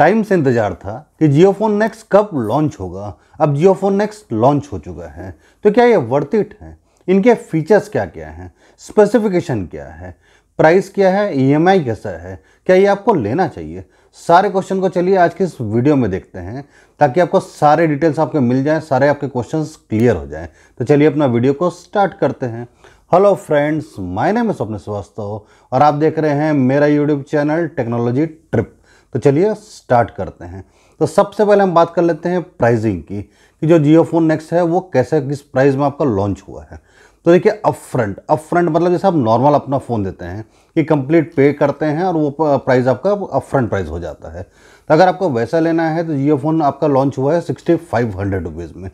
time से इंतजार था कि जियो फोन नेक्स्ट कब लॉन्च होगा अब जियो फोन नेक्स्ट लॉन्च हो चुका है तो क्या ये वर्थ इट है इनके फीचर्स क्या क्या हैं स्पेसिफिकेशन क्या है प्राइस क्या है ईएमआई e कैसा है क्या ये आपको लेना चाहिए सारे क्वेश्चन को चलिए आज के इस वीडियो में देखते हैं ताकि आपको सारे डिटेल्स आपके मिल जाएँ सारे आपके क्वेश्चन क्लियर हो जाएँ तो चलिए अपना वीडियो को स्टार्ट करते हैं हेलो फ्रेंड्स माय नेम है स्वप्न श्रीवास्तव और आप देख रहे हैं मेरा यूट्यूब चैनल टेक्नोलॉजी ट्रिप तो चलिए स्टार्ट करते हैं तो सबसे पहले हम बात कर लेते हैं प्राइजिंग की कि जो जियो फोन नेक्स्ट है वो कैसे किस प्राइस में आपका लॉन्च हुआ है तो देखिए अप फ्रंट अप फ्रंट मतलब जैसे आप नॉर्मल अपना फ़ोन देते हैं कि कंप्लीट पे करते हैं और वो प्राइस आपका अप फ्रंट प्राइस हो जाता है तो अगर आपको वैसा लेना है तो जियो फ़ोन आपका लॉन्च हुआ है सिक्सटी फाइव हंड्रेड रुपीज़ में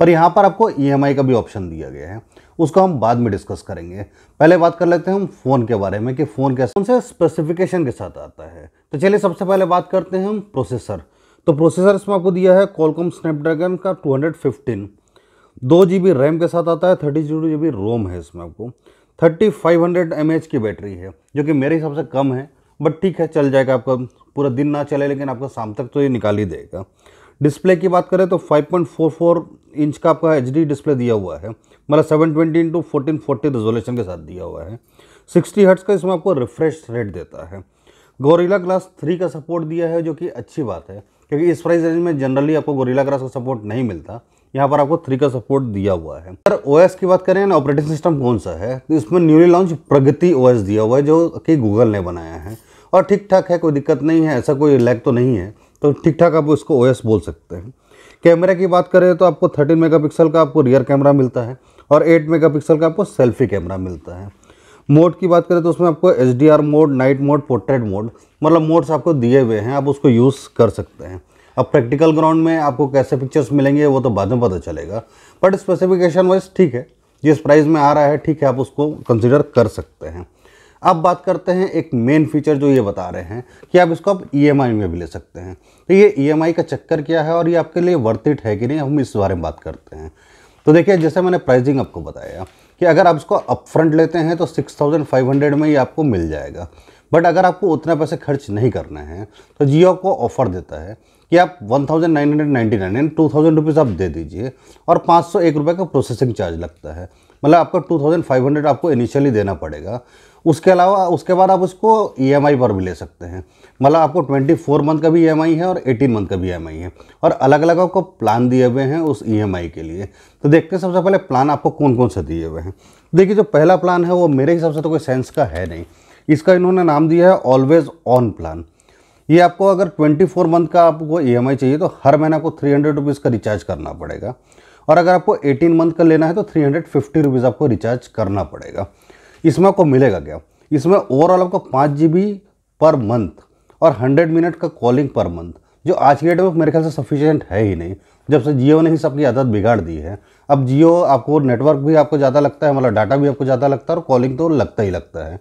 पर यहाँ पर आपको ई e का भी ऑप्शन दिया गया है उसको हम बाद में डिस्कस करेंगे पहले बात कर लेते हैं हम फ़ोन के बारे में कि फ़ोन कैसे उनसे स्पेसिफिकेशन के साथ आता है तो चलिए सबसे पहले बात करते हैं हम प्रोसेसर तो प्रोसेसर इसमें आपको दिया है कॉलकॉम स्नैपड्रैगन का 215 दो जी बी रैम के साथ आता है thirty two G B ROM है इसमें आपको thirty five hundred M H की बैटरी है जो कि मेरे हिसाब से कम है बट ठीक है चल जाएगा आपका पूरा दिन ना चले लेकिन आपका शाम तक तो ये निकाल ही देगा डिस्प्ले की बात करें तो 5.44 इंच का आपका एच डिस्प्ले दिया हुआ है मतलब 720 ट्वेंटी इंटू फोर्टीन के साथ दिया हुआ है 60 हर्ट्स का इसमें आपको रिफ्रेश रेट देता है गोरीला ग्लास थ्री का सपोर्ट दिया है जो कि अच्छी बात है क्योंकि इस प्राइस रेंज में जनरली आपको गोरीला ग्लास का सपोर्ट नहीं मिलता यहाँ पर आपको थ्री का सपोर्ट दिया हुआ है अगर ओएस की बात करें ना ऑपरेटिंग सिस्टम कौन सा है तो इसमें न्यूली लॉन्च प्रगति ओएस दिया हुआ है जो कि गूगल ने बनाया है और ठीक ठाक है कोई दिक्कत नहीं है ऐसा कोई लैग तो नहीं है तो ठीक ठाक आप इसको ओएस बोल सकते हैं कैमरे की बात करें तो आपको थर्टीन मेगा का आपको रियर कैमरा मिलता है और एट मेगा का आपको सेल्फी कैमरा मिलता है मोड की बात करें तो उसमें आपको H D R mode night mode portrait mode मतलब मोड्स आपको दिए हुए हैं आप उसको यूज़ कर सकते हैं अब प्रैक्टिकल ग्राउंड में आपको कैसे पिक्चर्स मिलेंगे वो तो बाद में पता चलेगा बट स्पेसिफिकेशन वाइज ठीक है जिस प्राइस में आ रहा है ठीक है आप उसको कंसिडर कर सकते हैं अब बात करते हैं एक मेन फीचर जो ये बता रहे हैं कि आप इसको आप ई e में भी ले सकते हैं तो ये ई e का चक्कर क्या है और ये आपके लिए वर्थिट है कि नहीं हम इस बारे में बात करते हैं तो देखिए जैसे मैंने प्राइसिंग आपको बताया कि अगर आप इसको अपफ्रंट लेते हैं तो 6500 में ही आपको मिल जाएगा बट अगर आपको उतना पैसे खर्च नहीं करना है तो जियो आपको ऑफर देता है कि आप 1999 यानी टू थाउजेंड रुपीज़ आप दे दीजिए और पाँच सौ एक रुपये का प्रोसेसिंग चार्ज लगता है मतलब आपको 2500 आपको इनिशियली देना पड़ेगा उसके अलावा उसके बाद आप उसको ई e पर भी ले सकते हैं मतलब आपको 24 मंथ का भी ई e है और 18 मंथ का भी ई e है और अलग अलग आपको प्लान दिए हुए हैं उस ई के लिए तो देखते हैं सबसे पहले प्लान आपको कौन कौन से दिए हुए हैं देखिए जो पहला प्लान है वो मेरे हिसाब से तो कोई सेंस का है नहीं इसका इन्होंने नाम दिया है ऑलवेज ऑन प्लान ये आपको अगर 24 मंथ का आपको ई चाहिए तो हर महीने आपको थ्री हंड्रेड रुपीज़ का रिचार्ज करना पड़ेगा और अगर आपको 18 मंथ का लेना है तो थ्री हंड्रेड आपको रिचार्ज करना पड़ेगा इसमें आपको मिलेगा क्या इसमें ओवरऑल आपको पाँच पर मंथ और हंड्रेड मिनट का कॉलिंग पर मंथ जो आज की डेट में मेरे ख्याल से सफिशियंट है ही नहीं जब से जियो ने ही सबकी आदत बिगाड़ दी है अब जियो आपको नेटवर्क भी आपको ज़्यादा लगता है मतलब डाटा भी आपको ज़्यादा लगता है और कॉलिंग तो लगता ही लगता है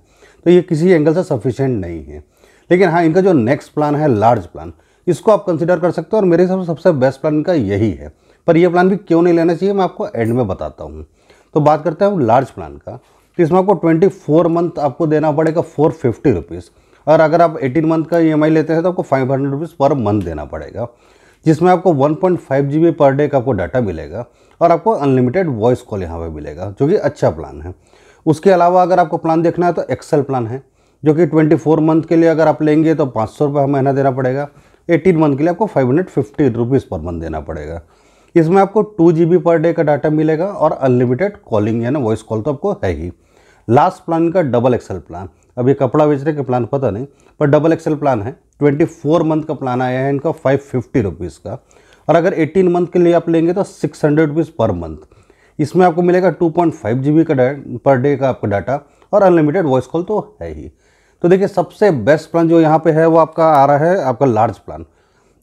तो ये किसी एंगल से सफिशियंट नहीं है लेकिन हाँ इनका जो नेक्स्ट प्लान है लार्ज प्लान इसको आप कंसिडर कर सकते हो और मेरे हिसाब से सबसे बेस्ट प्लान इनका यही है पर यह प्लान भी क्यों नहीं लेना चाहिए मैं आपको एंड में बताता हूँ तो बात करते हैं हम लार्ज प्लान का तो इसमें आपको ट्वेंटी फोर मंथ आपको देना पड़ेगा फोर फिफ्टी रुपीज़ और अगर आप एटीन मंथ का ई e लेते हैं तो आपको five hundred rupees per month देना पड़ेगा जिसमें आपको one point five G B per day का आपको डाटा मिलेगा और आपको अनलिमिटेड वॉइस कॉल यहाँ पर मिलेगा जो कि अच्छा प्लान है उसके अलावा अगर आपको प्लान देखना है तो एक्सेल प्लान है जो कि ट्वेंटी फोर मंथ के लिए अगर आप लेंगे तो पाँच सौ रुपये महीना देना पड़ेगा एटीन मंथ के लिए आपको five hundred fifty rupees per month देना पड़ेगा इसमें आपको टू जी पर डे का डाटा मिलेगा और अनलिमिटेड कॉलिंग यानी वॉइस कॉल तो आपको है ही लास्ट प्लान का डबल एक्सेल प्लान अभी कपड़ा बेचने के प्लान पता नहीं पर डबल एक्सेल प्लान है ट्वेंटी फोर मंथ का प्लान आया है इनका फाइव फिफ्टी रुपीज़ का और अगर एटीन मंथ के लिए आप लेंगे तो six hundred rupees per month इसमें आपको मिलेगा two point five G B का पर डे का आपका डाटा और अनलिमिटेड वॉइस कॉल तो है ही तो देखिए सबसे बेस्ट प्लान जो यहाँ पे है वो आपका आ रहा है आपका लार्ज प्लान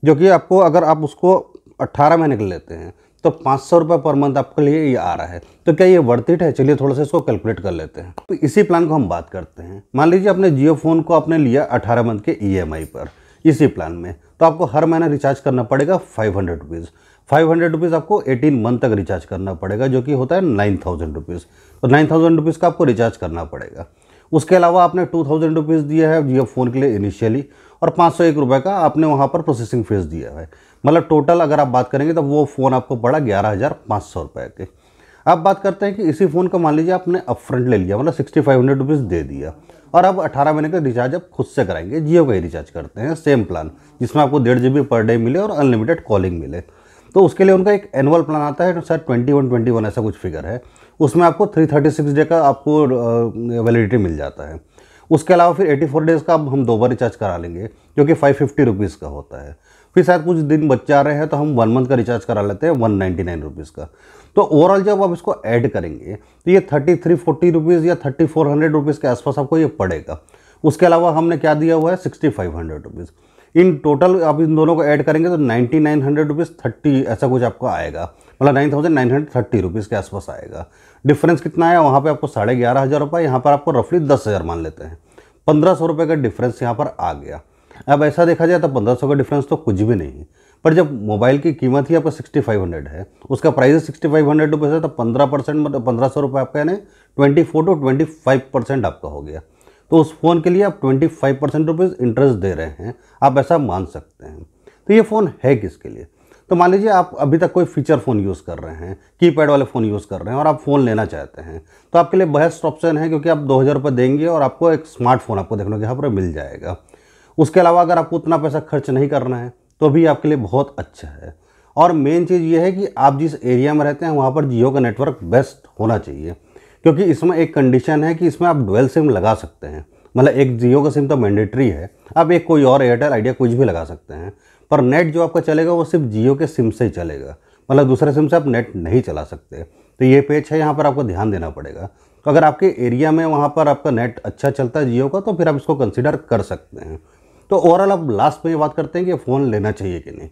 जो कि आपको अगर आप उसको अट्ठारह महीने के लेते हैं तो पाँच सौ रुपये पर मंथ आपके लिए ये आ रहा है तो क्या ये वर्थ इट है चलिए थोड़ा सा इसको कैलकुलेट कर लेते हैं तो इसी प्लान को हम बात करते हैं मान लीजिए आपने जियो फ़ोन को आपने लिया अठारह मंथ के ई e पर इसी प्लान में तो आपको हर महीना रिचार्ज करना पड़ेगा five hundred rupees five hundred rupees आपको एटीन मंथ तक रिचार्ज करना पड़ेगा जो कि होता है नाइन थाउजेंड रुपीज़ तो नाइन थाउजेंड रुपीज़ का आपको रिचार्ज करना पड़ेगा उसके अलावा आपने टू थाउजेंड रुपीज़ दिया है जियो फ़ोन के लिए इनिशियली और पाँच सौ एक रुपये का आपने वहाँ पर प्रोसेसिंग फीस दिया है मतलब टोटल अगर आप बात करेंगे तो वो फ़ोन आपको पड़ा ग्यारह हज़ार पाँच सौ रुपये के अब बात करते हैं कि इसी फ़ोन का मान लीजिए आपने अपफ्रंट ले लिया मतलब सिक्सटी फाइव हंड्रेड रुपीज़ दे दिया और अब अठारह महीने का रिचार्ज आप खुद से कराएंगे जियो का ही रिचार्ज करते हैं सेम प्लान जिसमें आपको डेढ़ जी पर डे मिले और अनलिमिटेड कॉलिंग मिले तो उसके लिए उनका एक एनुअल प्लान आता है शायद ट्वेंटी वन ट्वेंटी वन ऐसा कुछ फिगर है उसमें आपको थ्री थर्टी सिक्स डे का आपको वैलिडिटी मिल जाता है उसके अलावा फिर एटी फोर डेज़ का अब हम दो बार रिचार्ज करा लेंगे जो कि फाइव फिफ्टी रुपीज़ का होता है फिर शायद कुछ दिन बच्चे रहे हैं तो हम वन मंथ का रिचार्ज करा लेते हैं वन नाइन्टी नाइन रुपीज़ का तो ओवरऑल जब आप इसको ऐड करेंगे तो ये थर्टी थ्री फोर्टी रुपीज़ या थर्टी फोर हंड्रेड रुपीज़ के आसपास आपको ये पड़ेगा उसके अलावा हमने क्या दिया हुआ है sixty five hundred rupees in total आप इन दोनों को ऐड करेंगे तो ninety nine hundred rupees thirty ऐसा कुछ आपको आएगा मतलब nine thousand nine hundred thirty rupees के आसपास आएगा डिफरेंस कितना है वहाँ पर आपको साढ़े ग्यारह हज़ार रुपये यहाँ पर आपको रफली दस हज़ार मान लेते हैं पंद्रह सौ रुपये का डिफरेंस यहाँ पर आ गया अब ऐसा देखा जाए तो पंद्रह सौ का डिफरेंस तो कुछ भी नहीं पर जब मोबाइल की कीमत ही आपका सिक्सटी फाइव हंड्रेड है उसका price sixty five hundred rupees है तो पंद्रह परसेंट मतलब पंद्रह सौ रुपये आपका यानी twenty four to twenty five percent आपका हो गया तो उस फ़ोन के लिए आप twenty five percent rupees interest दे रहे हैं आप ऐसा मान सकते हैं तो ये फ़ोन है किसके लिए तो मान लीजिए आप अभी तक कोई फीचर फ़ोन यूज़ कर रहे हैं कीपैड वाले फ़ोन यूज़ कर रहे हैं और आप फ़ोन लेना चाहते हैं तो आपके लिए बेस्ट ऑप्शन है क्योंकि आप दो हज़ार रुपये देंगे और आपको एक स्मार्टफोन आपको देखने के यहाँ पर मिल जाएगा उसके अलावा अगर आपको उतना पैसा खर्च नहीं करना है तो भी आपके लिए बहुत अच्छा है और मेन चीज़ ये है कि आप जिस एरिया में रहते हैं वहाँ पर जियो का नेटवर्क बेस्ट होना चाहिए क्योंकि इसमें एक कंडीशन है कि इसमें आप डुअल सिम लगा सकते हैं मतलब एक जियो का सिम तो मैंडेटरी है आप एक कोई और एयरटेल आइडिया कुछ भी लगा सकते हैं पर नेट जो आपका चलेगा वो सिर्फ जियो के सिम से ही चलेगा मतलब दूसरे सिम से आप नेट नहीं चला सकते तो ये पेज है यहाँ पर आपको ध्यान देना पड़ेगा तो अगर आपके एरिया में वहाँ पर आपका नेट अच्छा चलता है जियो का तो फिर आप इसको कंसिडर कर सकते हैं तो ओवरऑल अब लास्ट में ये बात करते हैं कि फ़ोन लेना चाहिए कि नहीं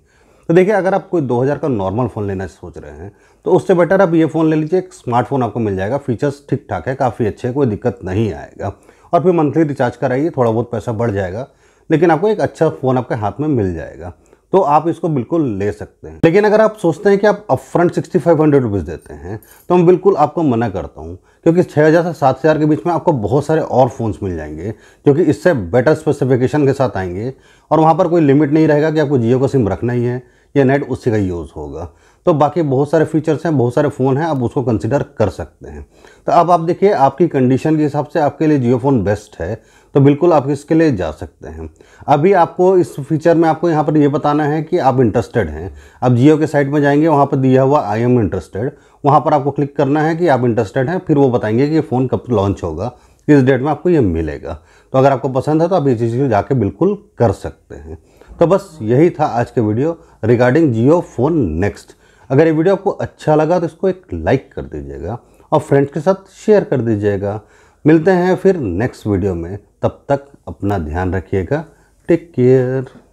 तो देखिए अगर आप कोई 2000 का नॉर्मल फ़ोन लेना सोच रहे हैं तो उससे बेटर आप ये फ़ोन ले लीजिए एक स्मार्टफोन आपको मिल जाएगा फीचर्स ठीक ठाक है काफ़ी अच्छे कोई दिक्कत नहीं आएगा और फिर मंथली रिचार्ज कराइए थोड़ा बहुत पैसा बढ़ जाएगा लेकिन आपको एक अच्छा फ़ोन आपके हाथ में मिल जाएगा तो आप इसको बिल्कुल ले सकते हैं लेकिन अगर आप सोचते हैं कि आप upfront sixty five hundred rupees देते हैं तो मैं बिल्कुल आपको मना करता हूँ क्योंकि छः हज़ार से सात हज़ार के बीच में आपको बहुत सारे और फ़ोन्स मिल जाएंगे जो कि इससे बेटर स्पेसिफिकेशन के साथ आएंगे और वहाँ पर कोई लिमिट नहीं रहेगा कि आपको जियो का सिम रखना ही है या नेट उसी का यूज़ होगा तो बाकी बहुत सारे फीचर्स हैं बहुत सारे फ़ोन हैं आप उसको कंसिडर कर सकते हैं तो अब आप देखिए आपकी कंडीशन के हिसाब से आपके लिए जियो फ़ोन बेस्ट है तो बिल्कुल आप इसके लिए जा सकते हैं अभी आपको इस फीचर में आपको यहाँ पर ये यह बताना है कि आप इंटरेस्टेड हैं आप जियो के साइट में जाएंगे वहाँ पर दिया हुआ आई एम इंटरेस्टेड वहाँ पर आपको क्लिक करना है कि आप इंटरेस्टेड हैं फिर वो बताएंगे कि ये फ़ोन कब लॉन्च होगा किस डेट में आपको ये मिलेगा तो अगर आपको पसंद है तो आप ये चीज़ जाके बिल्कुल कर सकते हैं तो बस यही था आज के video regarding Jio phone next अगर ये वीडियो आपको अच्छा लगा तो इसको एक लाइक कर दीजिएगा और फ्रेंड्स के साथ शेयर कर दीजिएगा मिलते हैं फिर नेक्स्ट वीडियो में तब तक अपना ध्यान रखिएगा टेक केयर